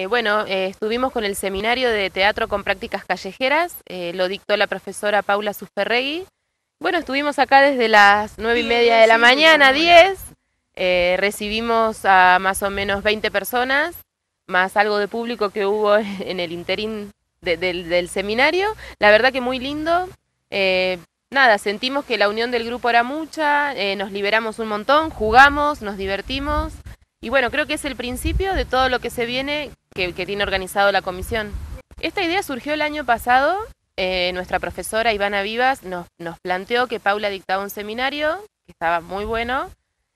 Eh, bueno, eh, estuvimos con el seminario de teatro con prácticas callejeras, eh, lo dictó la profesora Paula Susperregui. Bueno, estuvimos acá desde las nueve y media de la mañana, 10. recibimos a más o menos 20 personas, más algo de público que hubo en el interín del, seminario. La verdad que muy lindo. nada, sentimos que la unión del grupo era mucha, nos liberamos un montón, jugamos, nos divertimos. Y bueno, creo que es el principio de todo lo que se viene que, tiene organizado la comisión. Esta idea surgió el año pasado. Eh, nuestra profesora Ivana Vivas nos, nos planteó que Paula dictaba un seminario, que estaba muy bueno.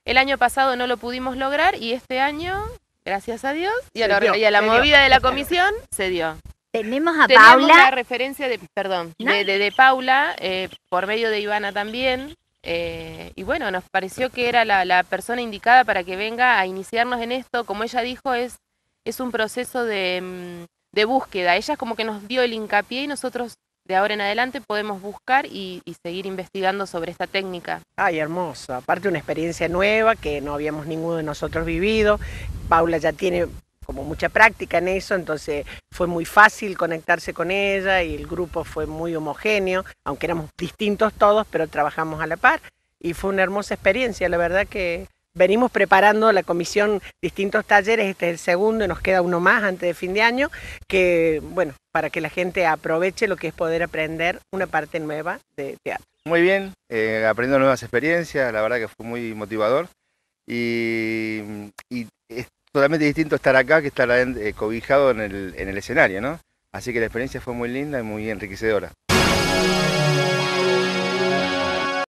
El año pasado no lo pudimos lograr y este año, gracias a Dios, y a, la, movida de la comisión, se dio. Tenemos a Paula. la referencia de, perdón, Paula, eh, por medio de Ivana también. Eh, y bueno, nos pareció que era la, persona indicada para que venga a iniciarnos en esto. Como ella dijo, es es un proceso de, mm, búsqueda. Ella es como que nos dio el hincapié y nosotros de ahora en adelante podemos buscar y, y, seguir investigando sobre esta técnica. Ay, hermoso. Aparte una experiencia nueva que no habíamos ninguno de nosotros vivido. Paula ya tiene como mucha práctica en eso, entonces fue muy fácil conectarse con ella y el grupo fue muy homogéneo, aunque éramos distintos todos, pero trabajamos a la par. Y fue una hermosa experiencia, la verdad que venimos preparando la comisión distintos talleres, este es el segundo, y nos queda uno más antes de fin de año, que bueno, para que la gente aproveche lo que es poder aprender una parte nueva de teatro. Muy bien, eh, aprendo nuevas experiencias, la verdad que fue muy motivador y, es totalmente distinto estar acá que estar eh, cobijado en el, en el escenario, ¿no? Así que la experiencia fue muy linda y muy enriquecedora.